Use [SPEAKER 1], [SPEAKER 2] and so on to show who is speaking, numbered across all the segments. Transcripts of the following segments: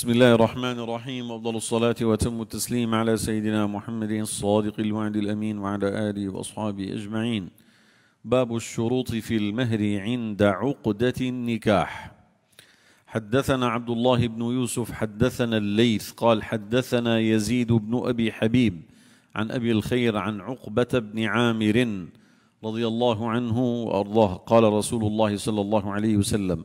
[SPEAKER 1] بسم الله الرحمن الرحيم أفضل الصلاة وتم التسليم على سيدنا محمد الصادق الوعد الأمين وعلى آله وأصحابه أجمعين باب الشروط في المهر عند عقدة النكاح حدثنا عبد الله بن يوسف حدثنا الليث قال حدثنا يزيد بن أبي حبيب عن أبي الخير عن عقبة بن عامر رضي الله عنه وأرضاه قال رسول الله صلى الله عليه وسلم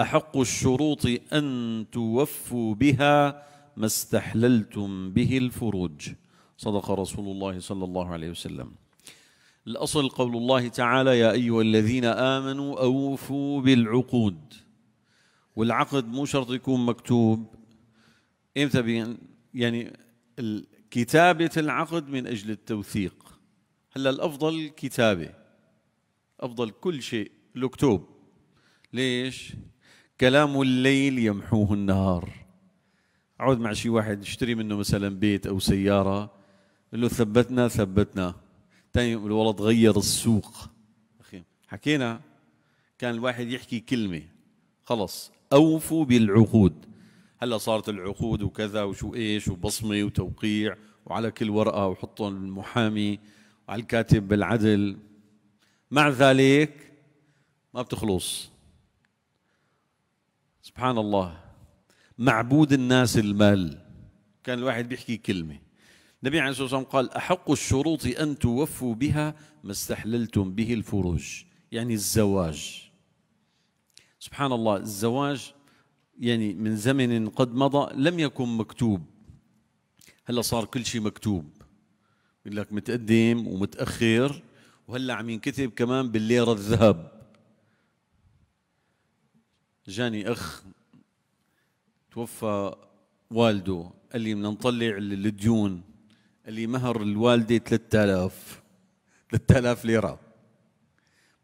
[SPEAKER 1] أحق الشروط أن توفوا بها ما استحللتم به الفروج صدق رسول الله صلى الله عليه وسلم الأصل قول الله تعالى يا أيها الذين آمنوا أوفوا بالعقود والعقد مو شرط يكون مكتوب امتى يعني كتابة العقد من أجل التوثيق هلا الأفضل كتابة أفضل كل شيء مكتوب ليش؟ كلام الليل يمحوه النهار اقعد مع شي واحد اشتري منه مثلا بيت او سياره قل له ثبتنا ثبتنا ثاني يقول والله تغير السوق اخي حكينا كان الواحد يحكي كلمه خلص اوفوا بالعقود هلا صارت العقود وكذا وشو ايش وبصمه وتوقيع وعلى كل ورقه وحطهم المحامي وعلى الكاتب بالعدل مع ذلك ما بتخلص سبحان الله معبود الناس المال كان الواحد بيحكي كلمة النبي عليه الصلاة والسلام قال أحق الشروط أن توفوا بها ما استحللتم به الفروج يعني الزواج سبحان الله الزواج يعني من زمن قد مضى لم يكن مكتوب هلا صار كل شيء مكتوب بيقول لك متقدم ومتأخر وهلا عم ينكتب كمان بالليرة الذهب جاني اخ توفى والده قال لي بدنا نطلع الديون قال لي مهر الوالده 3000 3000 ليره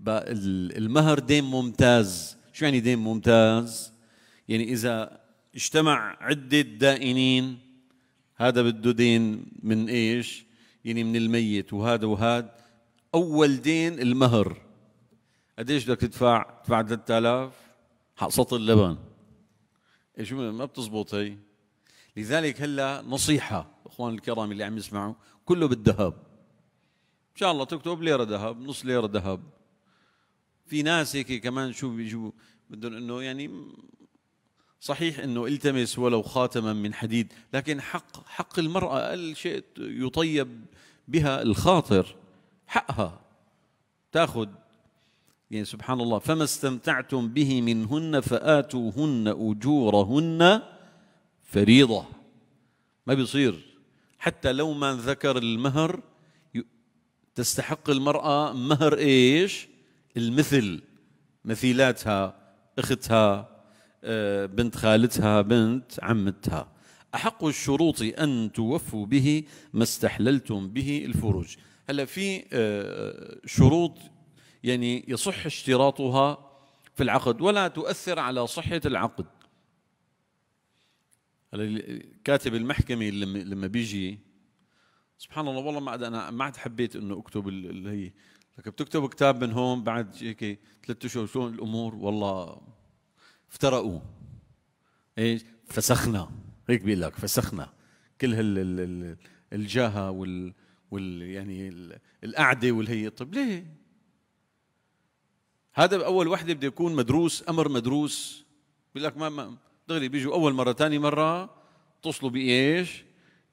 [SPEAKER 1] المهر دين ممتاز شو يعني دين ممتاز يعني اذا اجتمع عده دائنين هذا بده دين من ايش يعني من الميت وهذا وهذا اول دين المهر قديش بدك تدفع تدفع 3000 حق سطل اللبن شو ما بتزبط هي لذلك هلا نصيحة اخوان الكرام اللي عم يسمعوا كله بالذهب ان شاء الله تكتب ليرة ذهب نص ليرة ذهب في ناس هيك كمان شو بيجوا بدهم انه يعني صحيح انه التمس ولو خاتما من حديد لكن حق حق المرأة اقل شيء يطيب بها الخاطر حقها تاخذ يعني سبحان الله فما استمتعتم به منهن فآتوهن أجورهن فريضة ما بيصير حتى لو ما ذكر المهر تستحق المرأة مهر إيش المثل مثيلاتها أختها آه، بنت خالتها بنت عمتها أحق الشروط أن توفوا به ما استحللتم به الفروج هلا في آه، شروط يعني يصح اشتراطها في العقد ولا تؤثر على صحة العقد كاتب المحكمة لما بيجي سبحان الله والله ما عاد انا ما عاد حبيت انه اكتب اللي هي لك بتكتب كتاب من هون بعد هيك ثلاث اشهر شلون الامور والله افترقوا ايش فسخنا هيك بيقول لك فسخنا كل هال الجاهه وال, وال يعني القعده والهي طيب ليه هذا باول وحده بده يكون مدروس امر مدروس بيقول لك ما ما دغري بيجوا اول مره ثاني مره اتصلوا بايش؟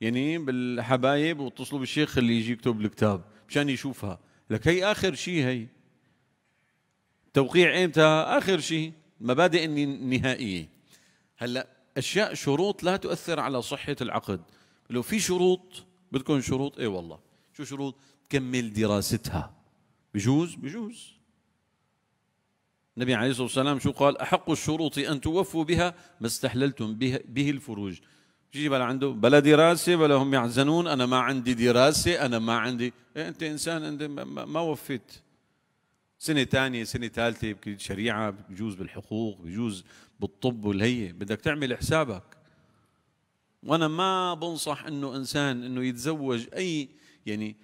[SPEAKER 1] يعني بالحبايب واتصلوا بالشيخ اللي يجي يكتب الكتاب مشان يشوفها لك هي اخر شيء هي توقيع امتى؟ اخر شيء المبادئ النهائيه هلا اشياء شروط لا تؤثر على صحه العقد لو في شروط بدكم شروط اي والله شو شروط؟ تكمل دراستها بجوز بجوز النبي عليه الصلاة والسلام شو قال أحق الشروط أن توفوا بها ما استحللتم به, به الفروج جي بلا عنده بلا دراسة بلا هم يحزنون أنا ما عندي دراسة أنا ما عندي إيه أنت إنسان أنت ما وفيت سنة ثانية سنة ثالثة يمكن شريعة بجوز بالحقوق بجوز بالطب والهي بدك تعمل حسابك وأنا ما بنصح أنه إنسان أنه يتزوج أي يعني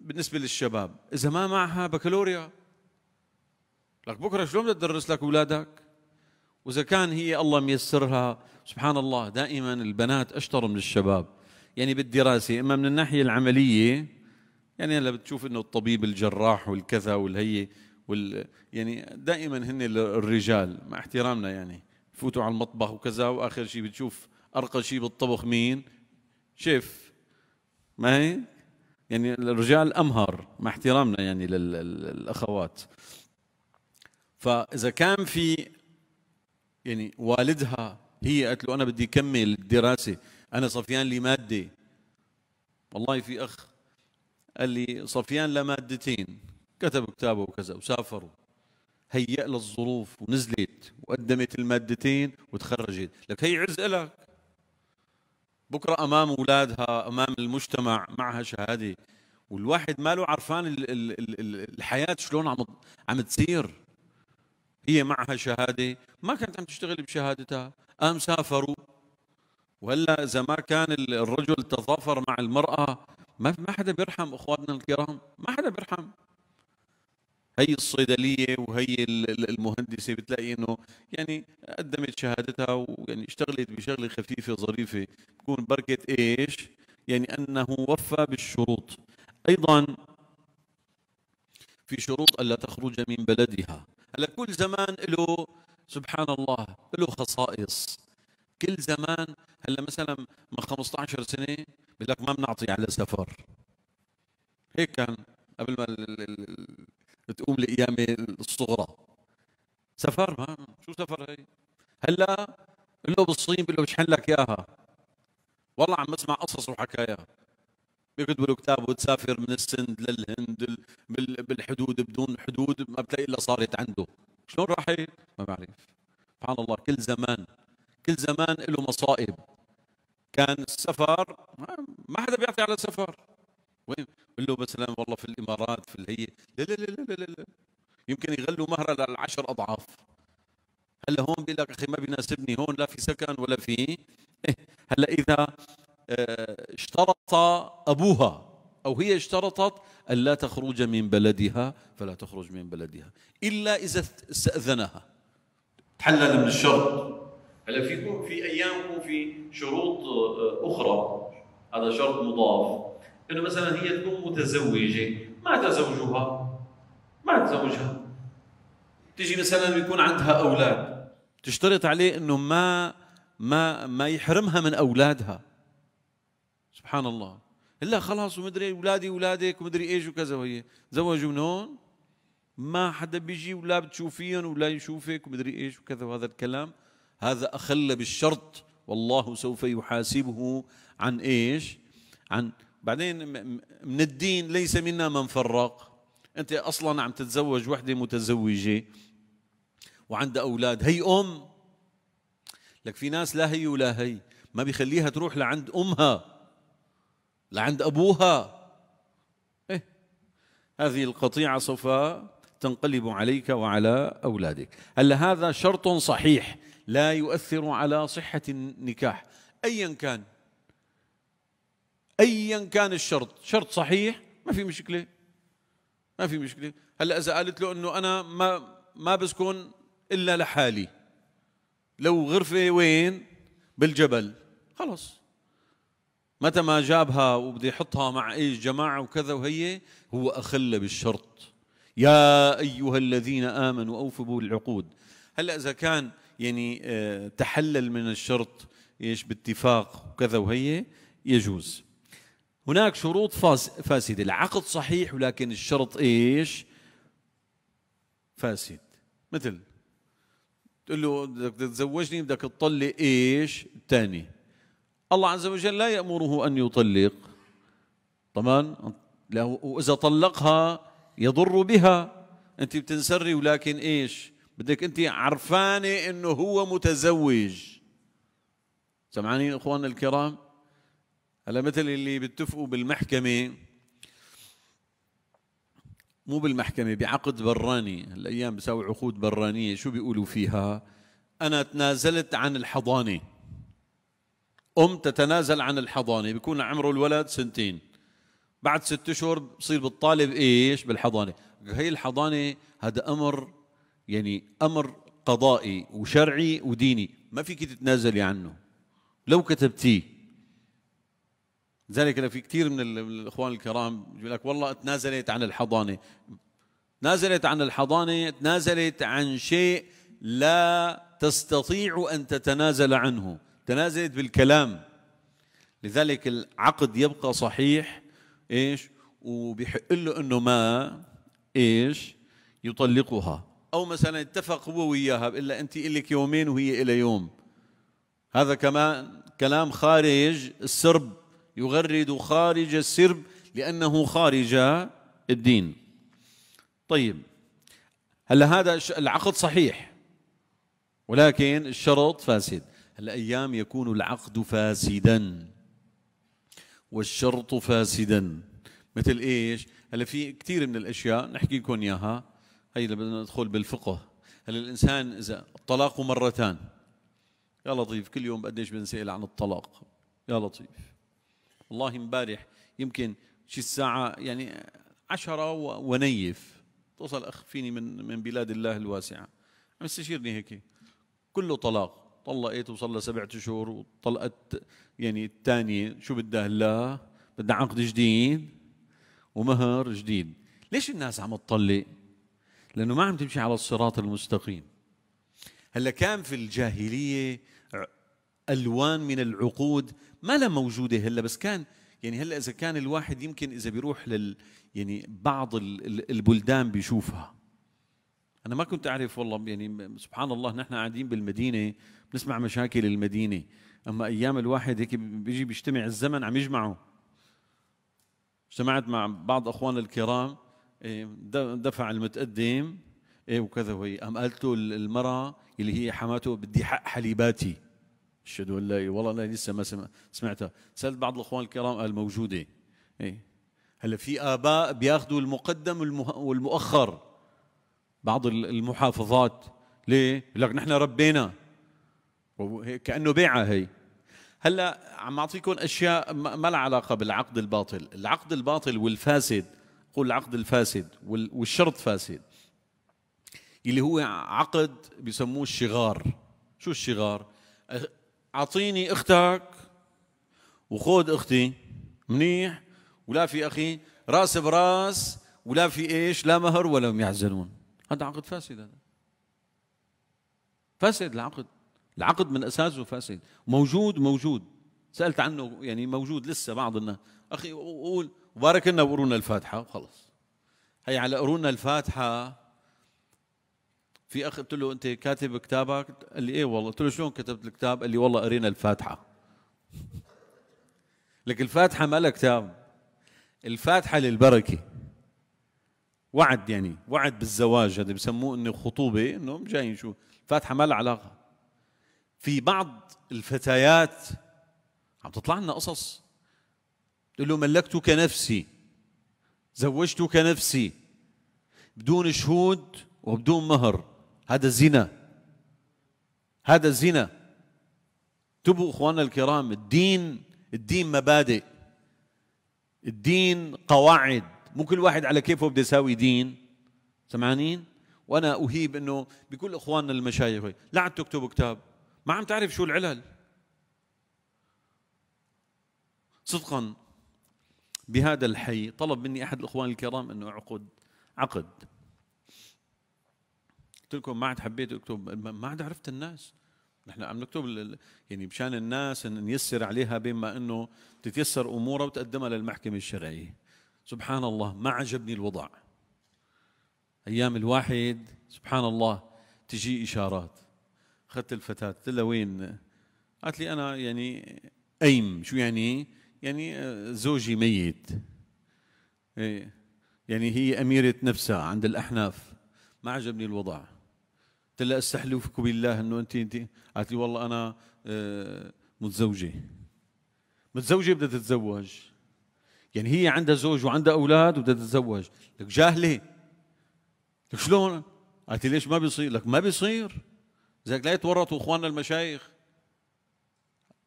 [SPEAKER 1] بالنسبة للشباب إذا ما معها بكالوريا لك بكره شلون بدك تدرس لك اولادك؟ واذا كان هي الله ميسرها سبحان الله دائما البنات اشطر من الشباب يعني بالدراسه اما من الناحيه العمليه يعني هلا بتشوف انه الطبيب الجراح والكذا والهي وال يعني دائما هن الرجال مع احترامنا يعني بفوتوا على المطبخ وكذا واخر شيء بتشوف ارقى شيء بالطبخ مين؟ شيف ما هي؟ يعني الرجال امهر مع احترامنا يعني للاخوات فاذا كان في يعني والدها هي قالت له انا بدي اكمل الدراسه انا صفيان لي ماده والله في اخ قال لي صفيان لمادتين كتب كتابه وكذا وسافروا هيأ له الظروف ونزلت وقدمت المادتين وتخرجت لك هي عز لك بكره امام اولادها امام المجتمع معها شهاده والواحد ما له عرفان الحياه شلون عم عم تصير هي معها شهاده ما كانت عم تشتغل بشهادتها قام سافروا وهلا اذا ما كان الرجل تظافر مع المراه ما ما حدا بيرحم اخواننا الكرام ما حدا بيرحم هي الصيدليه وهي المهندسه بتلاقي انه يعني قدمت شهادتها ويعني اشتغلت بشغله خفيفه ظريفه تكون بركه ايش؟ يعني انه وفى بالشروط ايضا في شروط الا تخرج من بلدها هلا كل زمان له سبحان الله له خصائص كل زمان هلا مثلا من 15 سنه بقول لك ما بنعطي على سفر هيك كان قبل ما تقوم القيامه الصغرى سفر ما شو سفر هي هلا له بالصين بقول له بشحن لك اياها والله عم بسمع قصص وحكايات بيكتبوا له كتاب وتسافر من السند للهند بالحدود بدون حدود ما بتلاقي الا صارت عنده شلون راحت؟ ما بعرف سبحان الله كل زمان كل زمان له مصائب كان السفر ما حدا بيعطي على السفر وين بقول له مثلا والله في الامارات في الهي لا لا لا لا لا, لا. يمكن يغلوا مهره للعشر اضعاف هلا هون بيقول لك اخي ما بيناسبني هون لا في سكن ولا في إيه، هلا اذا اشترط أبوها أو هي اشترطت ألا تخرج من بلدها فلا تخرج من بلدها إلا إذا استأذنها تحلل من الشرط هلا فيكم في أيامكم في شروط آه، أخرى هذا شرط مضاف انه مثلا هي تكون متزوجه مات زوجها مات زوجها تجي مثلا يكون عندها اولاد تشترط عليه انه ما ما ما يحرمها من اولادها سبحان الله الا خلاص ومدري اولادي اولادك ومدري ايش وكذا وهي زوجوا من هون ما حدا بيجي ولا بتشوفيهم ولا يشوفك ومدري ايش وكذا وهذا الكلام هذا اخل بالشرط والله سوف يحاسبه عن ايش؟ عن بعدين من الدين ليس منا من فرق انت اصلا عم تتزوج وحده متزوجه وعندها اولاد هي ام لك في ناس لا هي ولا هي ما بيخليها تروح لعند امها لعند أبوها إيه؟ هذه القطيعة سوف تنقلب عليك وعلى أولادك هل هذا شرط صحيح لا يؤثر على صحة النكاح أيا كان أيا كان الشرط شرط صحيح ما في مشكلة ما في مشكلة هلا إذا قالت له إنه أنا ما ما بسكن إلا لحالي لو غرفة وين بالجبل خلص متى ما جابها وبده يحطها مع اي جماعه وكذا وهي هو اخل بالشرط يا ايها الذين امنوا اوفوا بالعقود هلا اذا كان يعني آه، تحلل من الشرط ايش باتفاق وكذا وهي يجوز هناك شروط فاسدة العقد صحيح ولكن الشرط ايش فاسد مثل تقول له بدك تتزوجني بدك تطلق ايش الثاني الله عز وجل لا يأمره أن يطلق طبعا وإذا طلقها يضر بها أنت بتنسري ولكن إيش بدك أنت عرفانة أنه هو متزوج سمعانين إخواننا الكرام هلا مثل اللي بيتفقوا بالمحكمة مو بالمحكمة بعقد براني هالأيام بيساوي عقود برانية شو بيقولوا فيها أنا تنازلت عن الحضانة أم تتنازل عن الحضانة بيكون عمره الولد سنتين بعد ست أشهر بصير بالطالب إيش بالحضانة هي الحضانة هذا أمر يعني أمر قضائي وشرعي وديني ما فيك تتنازلي عنه لو كتبتيه لذلك أنا في كثير من الإخوان الكرام يقول لك والله تنازلت عن الحضانة تنازلت عن الحضانة تنازلت عن شيء لا تستطيع أن تتنازل عنه تنازلت بالكلام لذلك العقد يبقى صحيح ايش وبيحق له انه ما ايش يطلقها او مثلا اتفق هو وياها الا انت الك يومين وهي الى يوم هذا كمان كلام خارج السرب يغرد خارج السرب لانه خارج الدين طيب هلا هذا العقد صحيح ولكن الشرط فاسد الأيام يكون العقد فاسدا والشرط فاسدا مثل إيش هلا في كثير من الأشياء نحكي لكم إياها هي اللي بدنا ندخل بالفقه هلا الإنسان إذا الطلاق مرتان يا لطيف كل يوم قديش بنسأل عن الطلاق يا لطيف والله امبارح يمكن شي الساعة يعني عشرة ونيف توصل أخ فيني من من بلاد الله الواسعة عم يستشيرني هيك كله طلاق طلقت وصار لها سبعة شهور وطلقت يعني الثانية شو بدها هلا بدها عقد جديد ومهر جديد ليش الناس عم تطلق لأنه ما عم تمشي على الصراط المستقيم هلا كان في الجاهلية ألوان من العقود ما لها موجودة هلا بس كان يعني هلا إذا كان الواحد يمكن إذا بيروح لل يعني بعض البلدان بيشوفها انا ما كنت اعرف والله يعني سبحان الله نحن قاعدين بالمدينه بنسمع مشاكل المدينه اما ايام الواحد هيك بيجي بيجتمع الزمن عم يجمعه اجتمعت مع بعض اخواننا الكرام إيه، دفع المتقدم ايه وكذا وهي قام قالت له المراه اللي هي حماته بدي حق حليباتي اشهد ان لا والله لسه ما سمعتها سالت بعض الاخوان الكرام قال موجوده ايه هلا في اباء بياخذوا المقدم والمؤخر بعض المحافظات ليه؟ لك نحن ربينا كأنه بيعة هي هلا عم اعطيكم اشياء ما لها علاقه بالعقد الباطل، العقد الباطل والفاسد قول العقد الفاسد والشرط فاسد اللي هو عقد بسموه الشغار، شو الشغار؟ اعطيني اختك وخود اختي منيح ولا في اخي راس براس ولا في ايش لا مهر ولا هم يحزنون هذا عقد فاسد هذا فاسد العقد العقد من اساسه فاسد موجود موجود سالت عنه يعني موجود لسه بعض الناس اخي قول وبارك لنا بقرون الفاتحه وخلص هي على قرون الفاتحه في اخ قلت له انت كاتب كتابك قال لي ايه والله قلت له شلون كتبت الكتاب قال لي والله قرينا الفاتحه لك الفاتحه ما لها كتاب الفاتحه للبركه وعد يعني وعد بالزواج هذا بسموه انه خطوبه انه جاي شو فاتحه ما لها علاقه في بعض الفتيات عم تطلع لنا قصص تقول له ملكتك نفسي زوجتك نفسي بدون شهود وبدون مهر هذا زنا هذا زنا تبوا اخواننا الكرام الدين الدين مبادئ الدين قواعد مو كل واحد على كيفه بده يساوي دين سمعانين وانا اهيب انه بكل اخواننا المشايخ لا عم تكتبوا كتاب ما عم تعرف شو العلل صدقا بهذا الحي طلب مني احد الاخوان الكرام انه اعقد عقد قلت لكم ما عاد حبيت اكتب ما عاد عرفت الناس نحن عم نكتب يعني مشان الناس نيسر عليها بما انه تتيسر امورها وتقدمها للمحكمه الشرعيه سبحان الله ما عجبني الوضع ايام الواحد سبحان الله تجي اشارات اخذت الفتاه قلت لها وين قالت لي انا يعني ايم شو يعني يعني آه، زوجي ميت إيه، يعني هي اميره نفسها عند الاحناف ما عجبني الوضع قلت لها استحلفك بالله انه انت انت قالت لي والله انا آه، متزوجه متزوجه بدها تتزوج يعني هي عندها زوج وعندها اولاد وبدها تتزوج لك جاهله لك شلون قالت لي ليش ما بيصير لك ما بيصير لذلك لا يتورطوا اخواننا المشايخ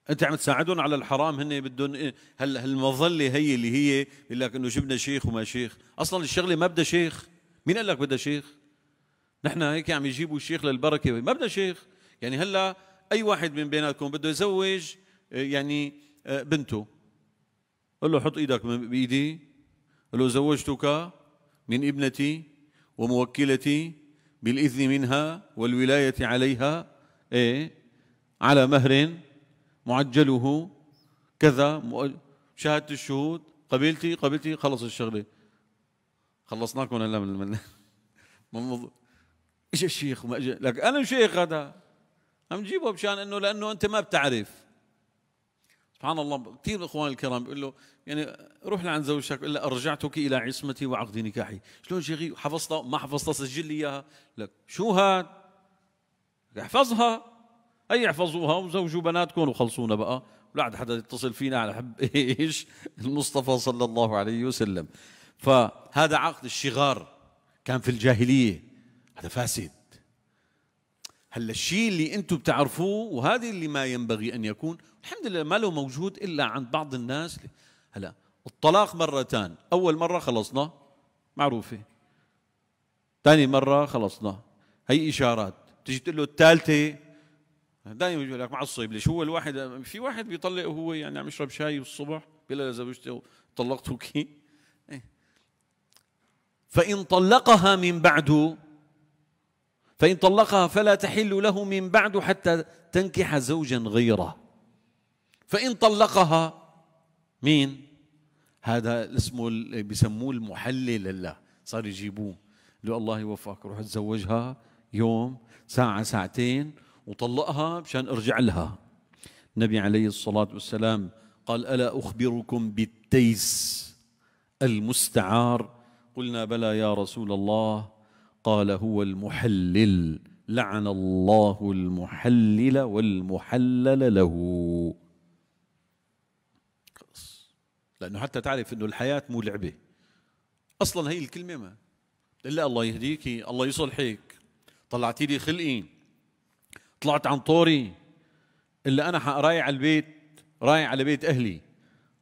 [SPEAKER 1] انت عم تساعدهم على الحرام هن بدهم هل إيه؟ هالمظله هي اللي هي بيقول لك انه جبنا شيخ وما شيخ اصلا الشغله ما بدها شيخ مين قال لك بدها شيخ نحن هيك عم يجيبوا الشيخ للبركه ما بدها شيخ يعني هلا اي واحد من بيناتكم بده يزوج آه، يعني آه، بنته قال له حط ايدك بايدي قال له زوجتك من ابنتي وموكلتي بالاذن منها والولايه عليها ايه على مهر معجله كذا شهاده الشهود قبيلتي قبيلتي خلص الشغله خلصناكم هلا من من من ايش الشيخ وما لك انا شيخ هذا عم جيبه مشان انه لانه انت ما بتعرف سبحان الله كثير من الاخوان الكرام بيقول له يعني روح لعند زوجتك الا ارجعتك الى عصمتي وعقد نكاحي شلون شيخي حفظتها ما حفظتها سجل لي اياها لك شو هاد احفظها اي احفظوها وزوجوا بناتكم وخلصونا بقى ولا عاد حدا يتصل فينا على حب ايش المصطفى صلى الله عليه وسلم فهذا عقد الشغار كان في الجاهليه هذا فاسد هلا الشيء اللي انتم بتعرفوه وهذا اللي ما ينبغي ان يكون الحمد لله ما له موجود الا عند بعض الناس هلا الطلاق مرتان اول مره خلصنا معروفه ثاني مره خلصنا هي اشارات تجي تقول له الثالثه دائما بيقول لك معصب ليش هو الواحد في واحد بيطلق وهو يعني عم يشرب شاي الصبح بلا زوجته طلقتك إيه. فإن طلقها من بعده فإن طلقها فلا تحل له من بعد حتى تنكح زوجا غيره فإن طلقها مين هذا اسمه بيسموه المحلل له صار يجيبوه لو الله يوفقك روح تزوجها يوم ساعة ساعتين وطلقها مشان ارجع لها النبي عليه الصلاة والسلام قال ألا أخبركم بالتيس المستعار قلنا بلى يا رسول الله قال هو المحلل لعن الله المحلل والمحلل له لأنه حتى تعرف أنه الحياة مو لعبة أصلا هي الكلمة ما إلا الله يهديك الله يصلحك طلعتي لي خلقي طلعت عن طوري إلا أنا رايح على البيت رايح على بيت أهلي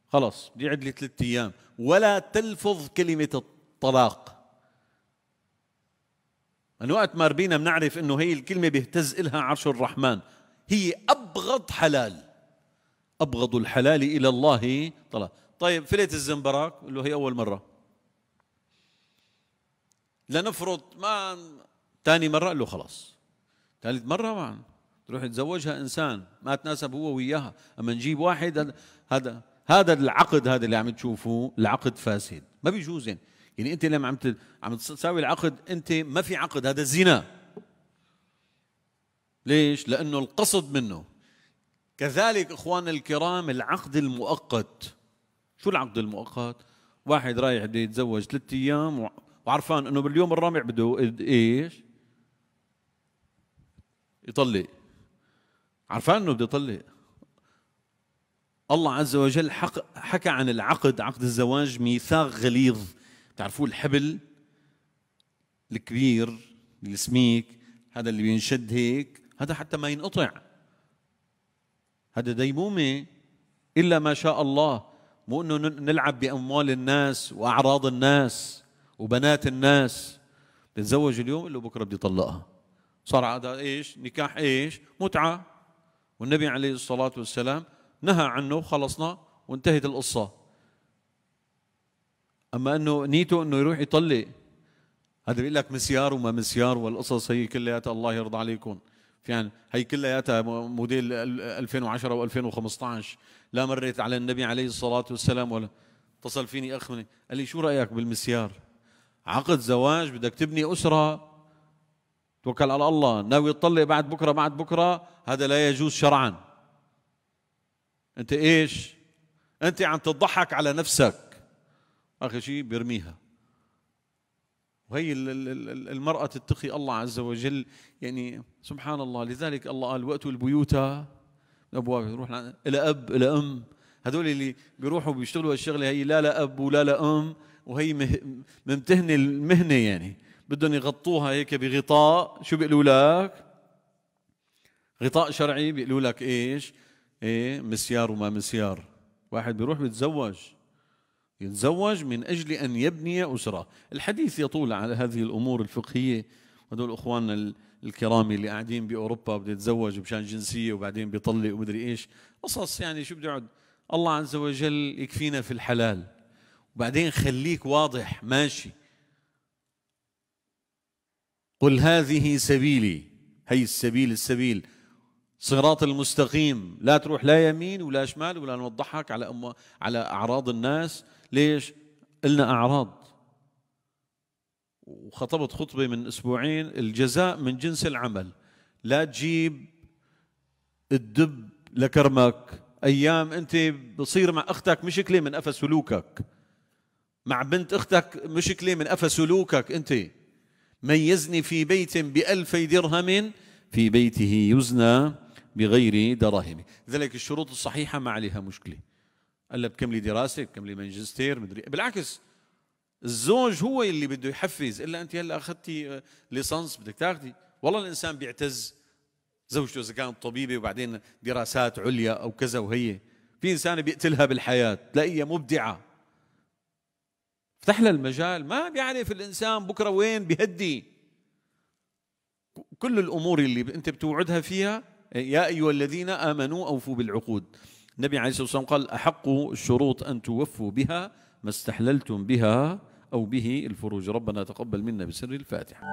[SPEAKER 1] خلص بدي عدلي ثلاثة أيام ولا تلفظ كلمة الطلاق من وقت ما ربينا بنعرف انه هي الكلمه بيهتز إلها عرش الرحمن هي ابغض حلال ابغض الحلال الى الله طلع طيب فلت الزنبرك اللي هي اول مره لنفرض ما ثاني مره قال له خلاص ثالث مره ما تروح يتزوجها انسان ما تناسب هو وياها اما نجيب واحد هذا هذا العقد هذا اللي عم تشوفوه العقد فاسد ما بيجوز يعني يعني انت لما عم عم تساوي العقد انت ما في عقد هذا زنا ليش لانه القصد منه كذلك اخواننا الكرام العقد المؤقت شو العقد المؤقت واحد رايح بده يتزوج ثلاث ايام وعرفان انه باليوم الرابع بده ايش يطلق عرفان انه بده يطلق الله عز وجل حق حكى عن العقد عقد الزواج ميثاق غليظ تعرفوا الحبل الكبير السميك هذا اللي بينشد هيك هذا حتى ما ينقطع هذا ديمومه الا ما شاء الله مو انه نلعب باموال الناس واعراض الناس وبنات الناس بتزوج اليوم له بكره بدي طلقها صار هذا ايش نكاح ايش متعه والنبي عليه الصلاه والسلام نهى عنه وخلصنا وانتهت القصه اما انه نيته انه يروح يطلق هذا بيقول لك مسيار وما مسيار والقصص هي كلياتها الله يرضى عليكم يعني هي كلياتها موديل 2010 و2015 لا مريت على النبي عليه الصلاه والسلام ولا اتصل فيني اخ مني قال لي شو رايك بالمسيار؟ عقد زواج بدك تبني اسره توكل على الله ناوي تطلق بعد بكره بعد بكره هذا لا يجوز شرعا انت ايش؟ انت عم تضحك على نفسك اخر شيء بيرميها وهي المرأة تتقي الله عز وجل يعني سبحان الله لذلك الله قال وقت البيوت أبواب يروح إلى أب إلى أم هذول اللي بيروحوا بيشتغلوا هالشغلة هي لا لا أب ولا لا أم وهي ممتهنة المهنة يعني بدهم يغطوها هيك بغطاء شو بيقولوا لك غطاء شرعي بيقولوا لك إيش إيه مسيار وما مسيار واحد بيروح بيتزوج يتزوج من أجل أن يبني أسرة الحديث يطول على هذه الأمور الفقهية هذول أخواننا الكرام اللي قاعدين بأوروبا بده يتزوج بشان جنسية وبعدين بيطلق ومدري إيش قصص يعني شو بده يقعد الله عز وجل يكفينا في الحلال وبعدين خليك واضح ماشي قل هذه سبيلي هي السبيل السبيل صراط المستقيم لا تروح لا يمين ولا شمال ولا نوضحك على أم على أعراض الناس ليش إلنا أعراض وخطبت خطبة من أسبوعين الجزاء من جنس العمل لا تجيب الدب لكرمك أيام أنت بصير مع أختك مشكلة من أفى سلوكك مع بنت أختك مشكلة من أفى سلوكك أنت ميزني في بيت بألفي درهم في بيته يزنى بغير دراهم لذلك الشروط الصحيحة ما عليها مشكلة قال لها بكملي دراسة بكملي ماجستير مدري بالعكس الزوج هو اللي بده يحفز إلا أنت هلا أخذتي آه، ليسانس بدك تاخذي والله الإنسان بيعتز زوجته إذا كانت طبيبة وبعدين دراسات عليا أو كذا وهي في إنسان بيقتلها بالحياة تلاقيها مبدعة افتح لها المجال ما بيعرف الإنسان بكرة وين بيهدي كل الأمور اللي أنت بتوعدها فيها يا أيها الذين آمنوا أوفوا بالعقود النبي عليه الصلاة والسلام قال أحق الشروط أن توفوا بها ما استحللتم بها أو به الفروج ربنا تقبل منا بسر الفاتحة